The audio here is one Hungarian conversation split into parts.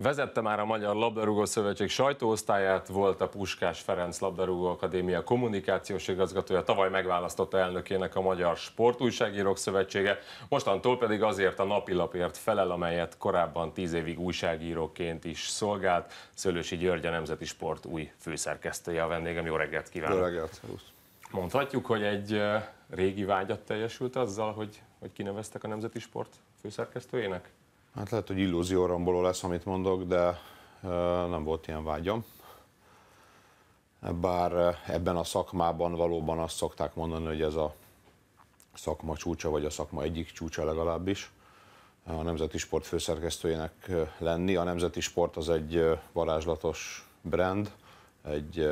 Vezette már a Magyar Labdarúgó Szövetség sajtóosztályát, volt a Puskás Ferenc Labdarúgó Akadémia kommunikációs igazgatója, tavaly megválasztotta elnökének a Magyar Sportújságírók Szövetsége, mostantól pedig azért a napilapért felel, amelyet korábban tíz évig újságíróként is szolgált. Szőlősi György, a Nemzeti Sport új főszerkesztője a vendégem. Jó reggelt kívánok! Jó reggelt! Mondhatjuk, hogy egy régi vágyat teljesült azzal, hogy, hogy kineveztek a Nemzeti Sport főszerkesztőjének? Hát lehet, hogy romboló lesz, amit mondok, de nem volt ilyen vágyam. Bár ebben a szakmában valóban azt szokták mondani, hogy ez a szakma csúcsa, vagy a szakma egyik csúcsa legalábbis, a Nemzeti Sport főszerkesztőjének lenni. A Nemzeti Sport az egy varázslatos brand, egy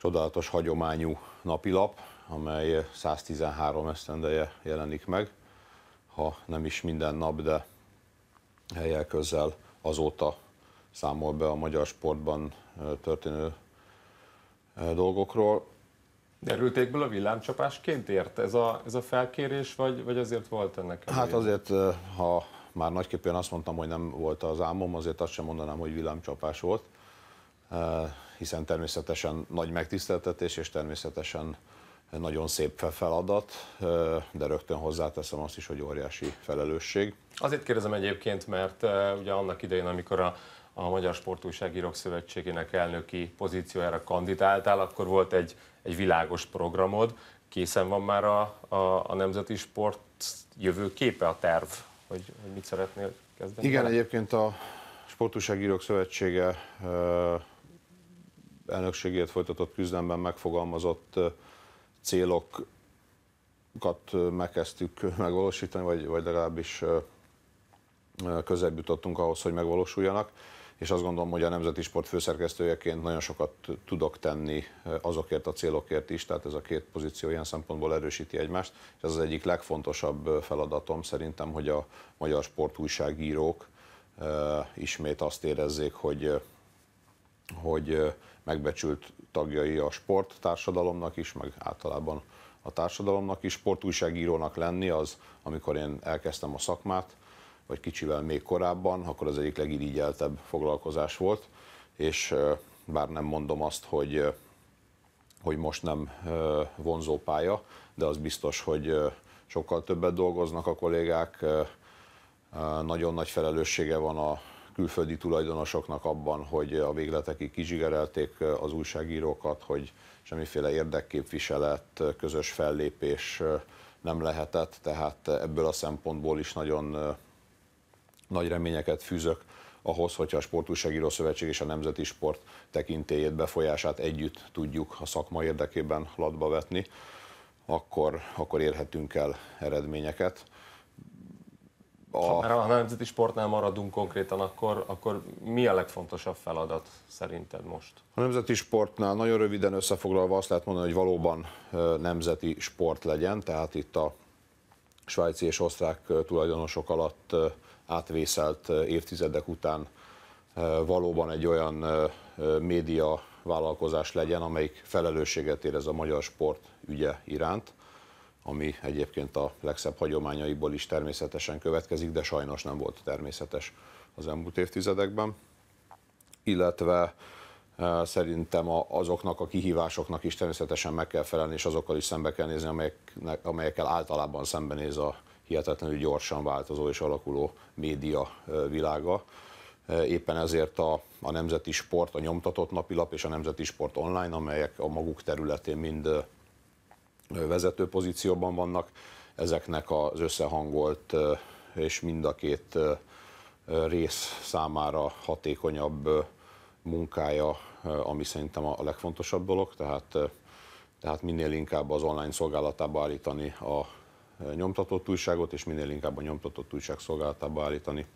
csodálatos hagyományú napilap, amely 113 esztendeje jelenik meg, ha nem is minden nap, de helyek közel azóta számol be a magyar sportban történő dolgokról. Derültékből a villámcsapásként ért ez a, ez a felkérés, vagy, vagy azért volt ennek? Előre? Hát azért, ha már nagyképpen azt mondtam, hogy nem volt az álmom, azért azt sem mondanám, hogy villámcsapás volt, hiszen természetesen nagy megtiszteltetés, és természetesen nagyon szép feladat, de rögtön hozzáteszem azt is, hogy óriási felelősség. Azért kérdezem egyébként, mert uh, ugye annak idején, amikor a, a Magyar Sportújságírók Szövetségének elnöki pozíciójára kandidáltál, akkor volt egy, egy világos programod. Készen van már a, a, a nemzeti sport jövőképe, a terv, hogy, hogy mit szeretnél kezdeni? Igen, el? egyébként a Sportújságírók Szövetsége uh, elnökségét folytatott küzdelemben megfogalmazott célokat megkezdtük megvalósítani, vagy, vagy legalábbis közebb jutottunk ahhoz, hogy megvalósuljanak, és azt gondolom, hogy a Nemzeti Sport főszerkesztőjeként nagyon sokat tudok tenni azokért a célokért is, tehát ez a két pozíció ilyen szempontból erősíti egymást, és ez az egyik legfontosabb feladatom szerintem, hogy a magyar sportújságírók ismét azt érezzék, hogy, hogy megbecsült tagjai a sport társadalomnak is, meg általában a társadalomnak is. Sportújságírónak lenni az, amikor én elkezdtem a szakmát, vagy kicsivel még korábban, akkor az egyik legirigyeltebb foglalkozás volt, és bár nem mondom azt, hogy, hogy most nem vonzó pálya, de az biztos, hogy sokkal többet dolgoznak a kollégák, nagyon nagy felelőssége van a külföldi tulajdonosoknak abban, hogy a végletekig kizsigerelték az újságírókat, hogy semmiféle érdekképviselet, közös fellépés nem lehetett, tehát ebből a szempontból is nagyon nagy reményeket fűzök ahhoz, hogyha a Sportúságíró Szövetség és a Nemzeti Sport tekintélyét, befolyását együtt tudjuk a szakma érdekében latba vetni, akkor, akkor érhetünk el eredményeket. A... Ha már a nemzeti sportnál maradunk konkrétan, akkor, akkor mi a legfontosabb feladat szerinted most? A nemzeti sportnál nagyon röviden összefoglalva azt lehet mondani, hogy valóban nemzeti sport legyen, tehát itt a svájci és osztrák tulajdonosok alatt átvészelt évtizedek után valóban egy olyan média vállalkozás legyen, amelyik felelősséget érez a magyar sport ügye iránt, ami egyébként a legszebb hagyományaiból is természetesen következik, de sajnos nem volt természetes az elmúlt évtizedekben. Illetve Szerintem azoknak a kihívásoknak is természetesen meg kell felelni, és azokkal is szembe kell nézni, amelyek, amelyekkel általában szembenéz a hihetetlenül gyorsan változó és alakuló média világa. Éppen ezért a, a Nemzeti Sport, a nyomtatott napilap és a Nemzeti Sport online, amelyek a maguk területén mind vezető pozícióban vannak, ezeknek az összehangolt és mind a két rész számára hatékonyabb munkája, eh, ami szerintem a legfontosabb dolog, tehát, eh, tehát minél inkább az online szolgálatába állítani a eh, nyomtatott újságot, és minél inkább a nyomtatott újság szolgálatába állítani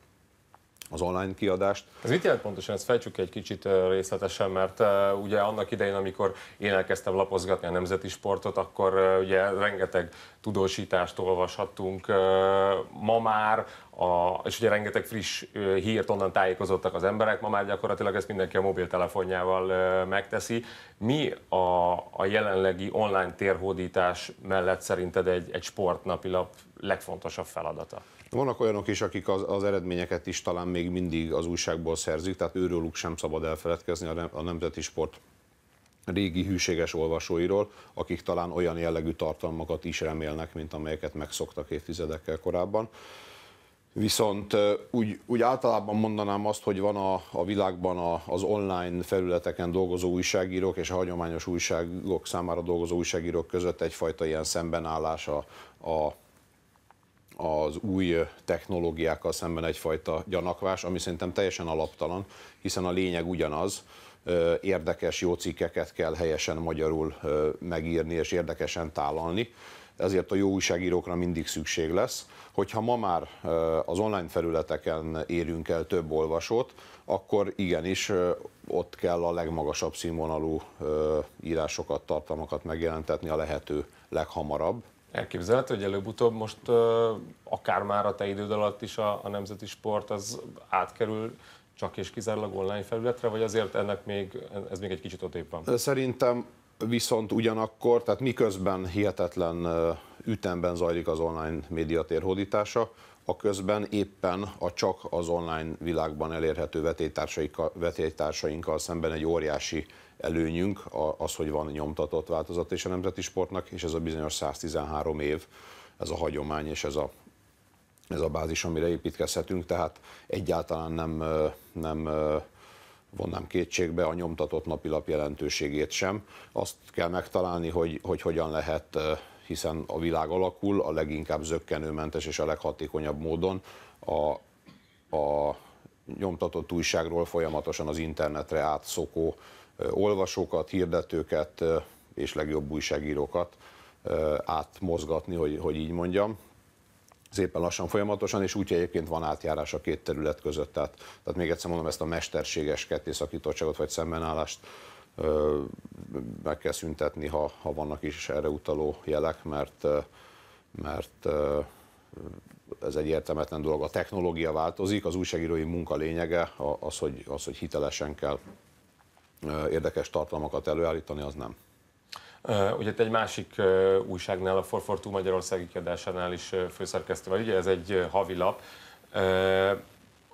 az online kiadást. Ez mit jelent pontosan? Ezt fejtsük egy kicsit részletesen, mert ugye annak idején, amikor én elkezdtem lapozgatni a nemzeti sportot, akkor ugye rengeteg tudósítást olvashattunk. Ma már, a, és ugye rengeteg friss hírt onnan tájékozottak az emberek, ma már gyakorlatilag ezt mindenki a mobiltelefonjával megteszi. Mi a, a jelenlegi online térhódítás mellett szerinted egy, egy sportnapilap legfontosabb feladata? Vannak olyanok is, akik az, az eredményeket is talán még mindig az újságból szerzik, tehát őrőlük sem szabad elfeledkezni a, a Nemzeti Sport régi hűséges olvasóiról, akik talán olyan jellegű tartalmakat is remélnek, mint amelyeket megszoktak évtizedekkel korábban. Viszont úgy, úgy általában mondanám azt, hogy van a, a világban a, az online felületeken dolgozó újságírók és a hagyományos újságok számára dolgozó újságírók között egyfajta ilyen szembenállás a, a az új technológiákkal szemben egyfajta gyanakvás, ami szerintem teljesen alaptalan, hiszen a lényeg ugyanaz, érdekes, jó cikkeket kell helyesen magyarul megírni és érdekesen tálalni ezért a jó újságírókra mindig szükség lesz. Hogyha ma már az online felületeken érünk el több olvasót, akkor igenis ott kell a legmagasabb színvonalú írásokat, tartalmakat megjelentetni a lehető leghamarabb. Elképzelhető, hogy előbb-utóbb most akár már a te időd alatt is a, a nemzeti sport az átkerül csak és kizárólag online felületre, vagy azért ennek még, ez még egy kicsit ott van? Szerintem viszont ugyanakkor, tehát miközben hihetetlen ütemben zajlik az online médiatér hódítása, a közben éppen a csak az online világban elérhető vetélytársainkkal, vetélytársainkkal szemben egy óriási előnyünk az, hogy van nyomtatott változat és a nemzeti sportnak, és ez a bizonyos 113 év, ez a hagyomány és ez a, ez a bázis, amire építkezhetünk, tehát egyáltalán nem, nem vonnám kétségbe a nyomtatott napilap jelentőségét sem. Azt kell megtalálni, hogy, hogy hogyan lehet, hiszen a világ alakul, a leginkább zöggenőmentes és a leghatékonyabb módon a, a nyomtatott újságról folyamatosan az internetre átszokó olvasókat, hirdetőket és legjobb újságírókat átmozgatni, hogy, hogy így mondjam szépen lassan, folyamatosan, és úgy egyébként van átjárás a két terület között. Tehát, tehát még egyszer mondom, ezt a mesterséges kettészakítottságot vagy szembenállást ö, meg kell szüntetni, ha, ha vannak is erre utaló jelek, mert, mert ö, ez egy értelmetlen dolog. A technológia változik, az újságírói munka lényege az, hogy, az, hogy hitelesen kell érdekes tartalmakat előállítani, az nem. Ugye te egy másik újságnál, a Forfortú Magyarországi kiadásánál is főszerkesztő vagy, ugye ez egy havilap.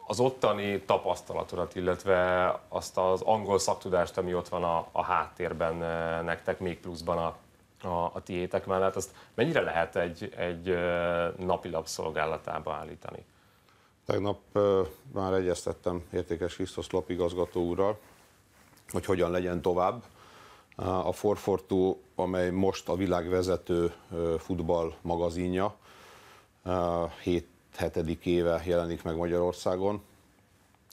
Az ottani tapasztalatodat, illetve azt az angol szaktudást, ami ott van a, a háttérben nektek, még pluszban a, a, a tiétek mellett, azt mennyire lehet egy, egy napilap szolgálatába állítani? Tegnap már egyeztettem értékes Krisztus lapigazgató úrral, hogy hogyan legyen tovább. A Forfortú, amely most a világ vezető futball magazinja, 7. 7. éve jelenik meg Magyarországon,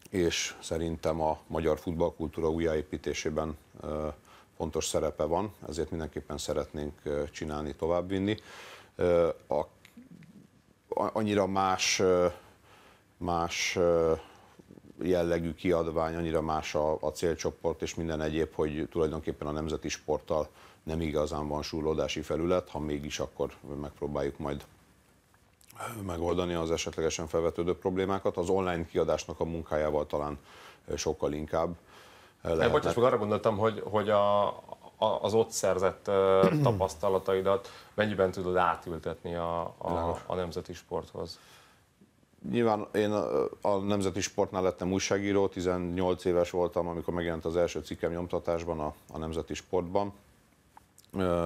és szerintem a magyar futballkultúra újjáépítésében fontos szerepe van, ezért mindenképpen szeretnénk csinálni, továbbvinni. A, annyira más, más jellegű kiadvány, annyira más a, a célcsoport és minden egyéb, hogy tulajdonképpen a nemzeti sporttal nem igazán van súrlódási felület, ha mégis akkor megpróbáljuk majd megoldani az esetlegesen felvetődő problémákat. Az online kiadásnak a munkájával talán sokkal inkább lehetnek. Bocsás, meg arra gondoltam, hogy, hogy a, a, az ott szerzett tapasztalataidat mennyiben tudod átültetni a, a, a nemzeti sporthoz. Nyilván én a Nemzeti Sportnál lettem újságíró, 18 éves voltam, amikor megjelent az első cikkem nyomtatásban a, a Nemzeti Sportban,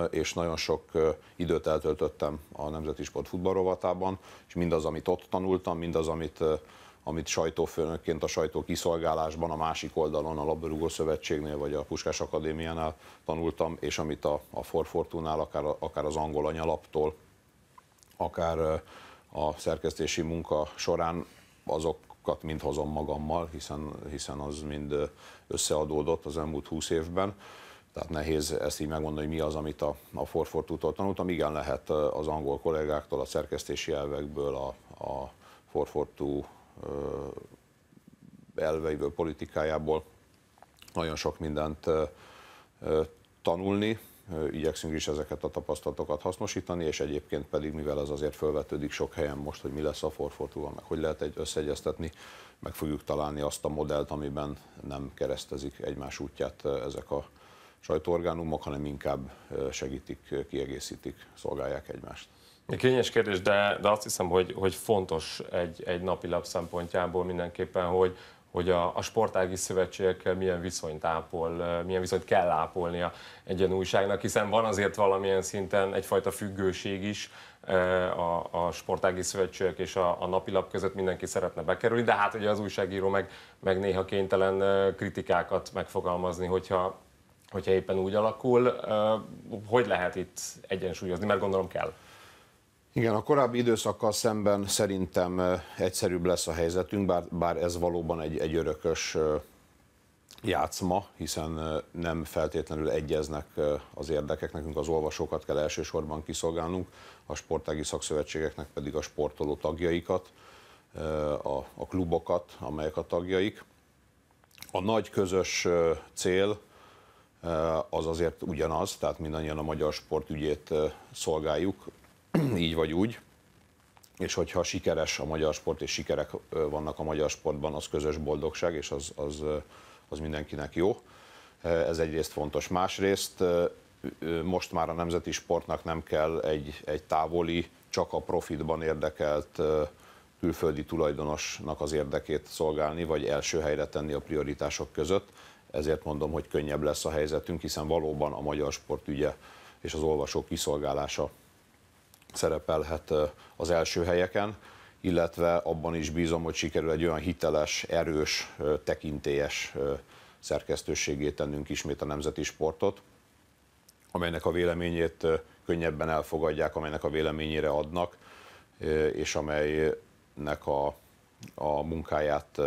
és nagyon sok időt eltöltöttem a Nemzeti Sport futballrovatában, és mindaz, amit ott tanultam, mindaz, amit, amit sajtófőnökként a sajtó kiszolgálásban, a másik oldalon, a Labdarúgó Szövetségnél, vagy a Puskás Akadémiánál tanultam, és amit a, a Forfortunál, akár, akár az angol anyalaptól, akár a szerkesztési munka során azokat mind hozom magammal, hiszen, hiszen az mind összeadódott az elmúlt húsz évben. Tehát nehéz ezt így megmondani, hogy mi az, amit a, a Forfortútól tanultam. Igen, lehet az angol kollégáktól, a szerkesztési elvekből, a, a Forfortú elveiből, politikájából nagyon sok mindent tanulni, igyekszünk is ezeket a tapasztalatokat hasznosítani, és egyébként pedig, mivel ez azért felvetődik sok helyen most, hogy mi lesz a forfortúval, meg hogy lehet egy összeegyeztetni, meg fogjuk találni azt a modellt, amiben nem keresztezik egymás útját ezek a sajtóorgánumok, hanem inkább segítik, kiegészítik, szolgálják egymást. Kényes kérdés, de, de azt hiszem, hogy, hogy fontos egy, egy napi lap szempontjából mindenképpen, hogy, hogy a, a sportági szövetségekkel milyen viszonyt ápol, milyen viszonyt kell ápolnia egy ilyen újságnak, hiszen van azért valamilyen szinten egyfajta függőség is a, a sportági szövetségek és a, a napilap között mindenki szeretne bekerülni, de hát ugye az újságíró meg, meg néha kénytelen kritikákat megfogalmazni, hogyha, hogyha éppen úgy alakul. Hogy lehet itt egyensúlyozni, mert gondolom kell. Igen, a korábbi időszakkal szemben szerintem egyszerűbb lesz a helyzetünk, bár, bár ez valóban egy, egy örökös játszma, hiszen nem feltétlenül egyeznek az érdekek, nekünk az olvasókat kell elsősorban kiszolgálnunk, a sportági szakszövetségeknek pedig a sportoló tagjaikat, a, a klubokat, amelyek a tagjaik. A nagy közös cél az azért ugyanaz, tehát mindannyian a magyar sport szolgáljuk, így vagy úgy, és hogyha sikeres a magyar sport, és sikerek vannak a magyar sportban, az közös boldogság, és az, az, az mindenkinek jó. Ez egyrészt fontos. Másrészt most már a nemzeti sportnak nem kell egy, egy távoli, csak a profitban érdekelt külföldi tulajdonosnak az érdekét szolgálni, vagy első helyre tenni a prioritások között. Ezért mondom, hogy könnyebb lesz a helyzetünk, hiszen valóban a magyar sport ügye és az olvasók kiszolgálása szerepelhet az első helyeken, illetve abban is bízom, hogy sikerül egy olyan hiteles, erős, tekintélyes szerkesztőségét tennünk ismét a nemzeti sportot, amelynek a véleményét könnyebben elfogadják, amelynek a véleményére adnak, és amelynek a, a munkáját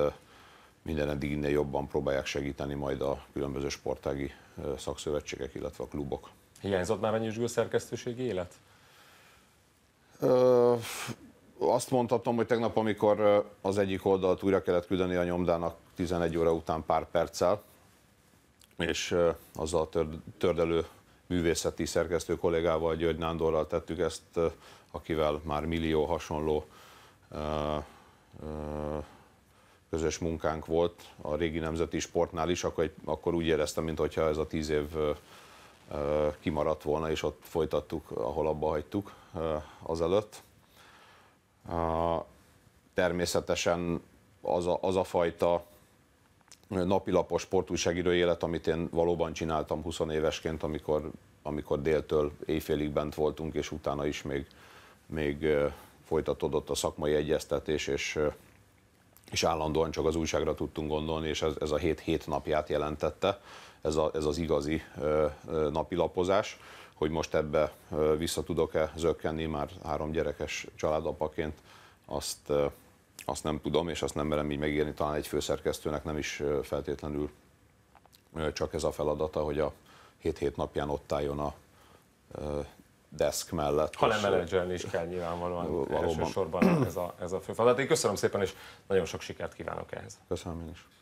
minden eddig innen jobban próbálják segíteni majd a különböző sportági szakszövetségek, illetve a klubok. Hiányzott már a nyüzsgő szerkesztőségi élet? Ö, azt mondhatom, hogy tegnap, amikor az egyik oldalt újra kellett küldeni a nyomdának 11 óra után pár perccel, és azzal a tördelő művészeti szerkesztő kollégával, György Nándorral tettük ezt, akivel már millió hasonló közös munkánk volt a régi nemzeti sportnál is, akkor, akkor úgy éreztem, mintha ez a tíz év kimaradt volna, és ott folytattuk, ahol abba hagytuk. Eh, azelőtt. Eh, természetesen az a, az a fajta napilapos sportújságíró élet, amit én valóban csináltam 20 évesként, amikor, amikor déltől éjfélig bent voltunk, és utána is még, még eh, folytatódott a szakmai egyeztetés, és, és állandóan csak az újságra tudtunk gondolni, és ez, ez a hét hét napját jelentette, ez, a, ez az igazi napilapozás hogy most ebbe vissza tudok-e zökkenni már három gyerekes családapaként, azt, azt nem tudom, és azt nem merem így megírni, talán egy főszerkesztőnek nem is feltétlenül csak ez a feladata, hogy a hét-hét napján ott álljon a desk mellett. Ha nem menedzselni is kell nyilvánvalóan valóban. elsősorban ez a, ez a fő feladat. Én köszönöm szépen, és nagyon sok sikert kívánok ehhez. Köszönöm én is.